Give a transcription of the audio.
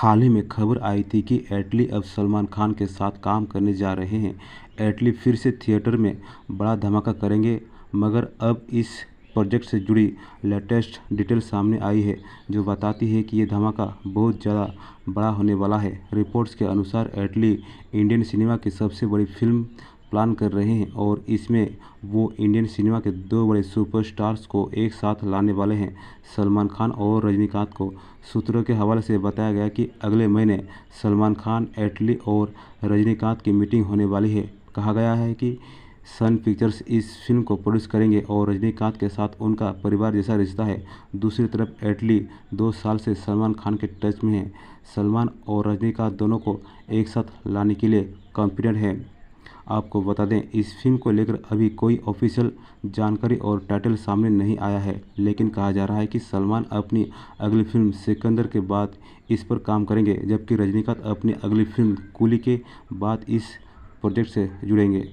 हाल ही में खबर आई थी कि एटली अब सलमान खान के साथ काम करने जा रहे हैं एटली फिर से थिएटर में बड़ा धमाका करेंगे मगर अब इस प्रोजेक्ट से जुड़ी लेटेस्ट डिटेल सामने आई है जो बताती है कि ये धमाका बहुत ज़्यादा बड़ा होने वाला है रिपोर्ट्स के अनुसार एटली इंडियन सिनेमा की सबसे बड़ी फिल्म प्लान कर रहे हैं और इसमें वो इंडियन सिनेमा के दो बड़े सुपरस्टार्स को एक साथ लाने वाले हैं सलमान खान और रजनीकांत को सूत्रों के हवाले से बताया गया कि अगले महीने सलमान खान एटली और रजनीकांत की मीटिंग होने वाली है कहा गया है कि सन पिक्चर्स इस फिल्म को प्रोड्यूस करेंगे और रजनीकांत के साथ उनका परिवार जैसा रिश्ता है दूसरी तरफ एटली दो साल से सलमान खान के टच में है सलमान और रजनीकांत दोनों को एक साथ लाने के लिए कॉन्फिडेंट हैं आपको बता दें इस फिल्म को लेकर अभी कोई ऑफिशियल जानकारी और टाइटल सामने नहीं आया है लेकिन कहा जा रहा है कि सलमान अपनी अगली फिल्म सिकंदर के बाद इस पर काम करेंगे जबकि रजनीकांत अपनी अगली फिल्म कूली के बाद इस प्रोजेक्ट से जुड़ेंगे